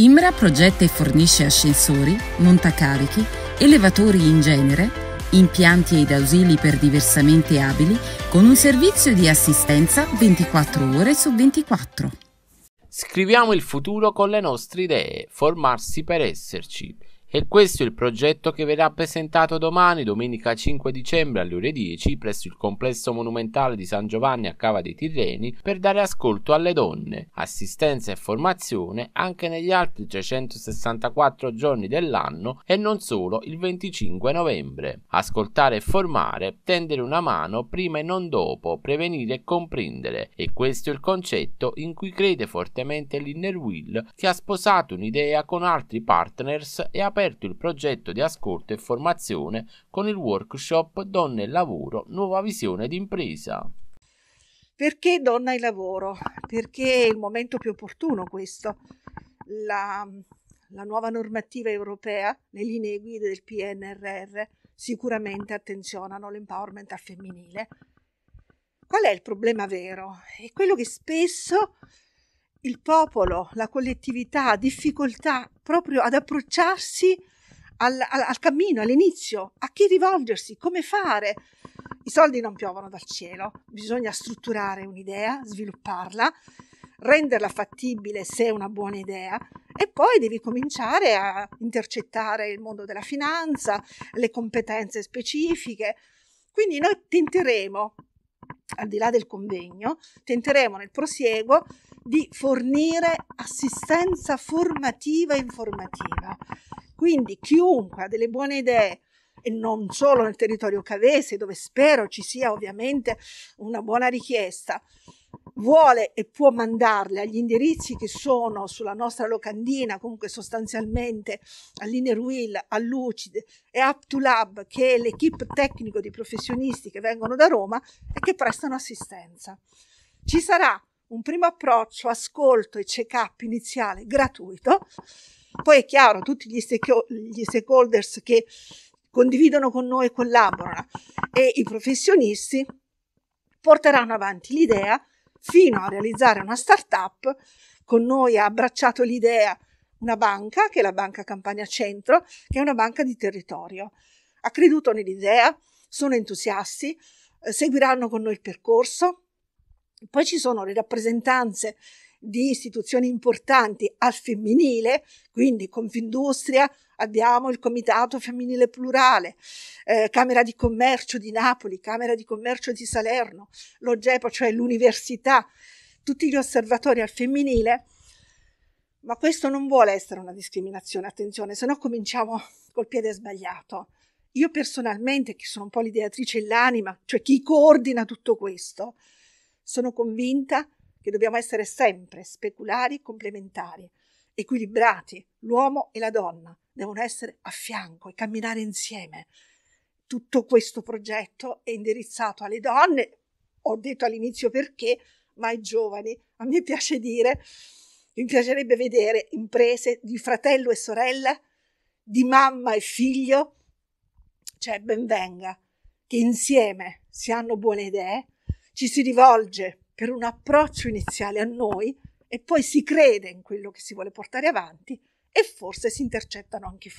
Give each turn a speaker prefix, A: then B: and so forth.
A: Imra progetta e fornisce ascensori, montacarichi, elevatori in genere, impianti ed ausili per diversamente abili, con un servizio di assistenza 24 ore su 24.
B: Scriviamo il futuro con le nostre idee, formarsi per esserci. E questo è il progetto che verrà presentato domani, domenica 5 dicembre alle ore 10, presso il complesso monumentale di San Giovanni a Cava dei Tirreni, per dare ascolto alle donne, assistenza e formazione anche negli altri 364 giorni dell'anno e non solo il 25 novembre. Ascoltare e formare, tendere una mano prima e non dopo, prevenire e comprendere. E questo è il concetto in cui crede fortemente l'Inner Will, che ha sposato un'idea con altri partners e ha aperto il progetto di ascolto e formazione con il workshop Donne e lavoro, nuova visione d'impresa.
A: Perché donna e lavoro? Perché è il momento più opportuno questo. La, la nuova normativa europea, le linee guida del PNRR, sicuramente attenzionano l'empowerment al femminile. Qual è il problema vero? È quello che spesso il popolo, la collettività ha difficoltà proprio ad approcciarsi al, al, al cammino, all'inizio, a chi rivolgersi, come fare. I soldi non piovono dal cielo, bisogna strutturare un'idea, svilupparla, renderla fattibile se è una buona idea e poi devi cominciare a intercettare il mondo della finanza, le competenze specifiche. Quindi noi tenteremo al di là del convegno, tenteremo nel prosieguo di fornire assistenza formativa e informativa. Quindi chiunque ha delle buone idee, e non solo nel territorio cavese, dove spero ci sia ovviamente una buona richiesta, vuole e può mandarle agli indirizzi che sono sulla nostra locandina, comunque sostanzialmente all'Innerwill, a Lucid e Up to Lab, che è l'equipe tecnico di professionisti che vengono da Roma e che prestano assistenza. Ci sarà un primo approccio, ascolto e check-up iniziale gratuito. Poi è chiaro, tutti gli, gli stakeholders che condividono con noi e collaborano e i professionisti porteranno avanti l'idea fino a realizzare una startup. Con noi ha abbracciato l'idea una banca, che è la Banca Campania Centro, che è una banca di territorio. Ha creduto nell'idea, sono entusiasti, eh, seguiranno con noi il percorso. Poi ci sono le rappresentanze di istituzioni importanti al femminile, quindi Confindustria, abbiamo il Comitato Femminile Plurale, eh, Camera di Commercio di Napoli, Camera di Commercio di Salerno, l'OGEPO, cioè l'università, tutti gli osservatori al femminile. Ma questo non vuole essere una discriminazione, attenzione, se no cominciamo col piede sbagliato. Io personalmente, che sono un po' l'ideatrice e l'anima, cioè chi coordina tutto questo, sono convinta che che dobbiamo essere sempre speculari e complementari, equilibrati. L'uomo e la donna devono essere a fianco e camminare insieme. Tutto questo progetto è indirizzato alle donne, ho detto all'inizio perché, ma ai giovani. A me piace dire, mi piacerebbe vedere imprese di fratello e sorella, di mamma e figlio, cioè benvenga, che insieme si hanno buone idee, ci si rivolge per un approccio iniziale a noi e poi si crede in quello che si vuole portare avanti e forse si intercettano anche i fondi.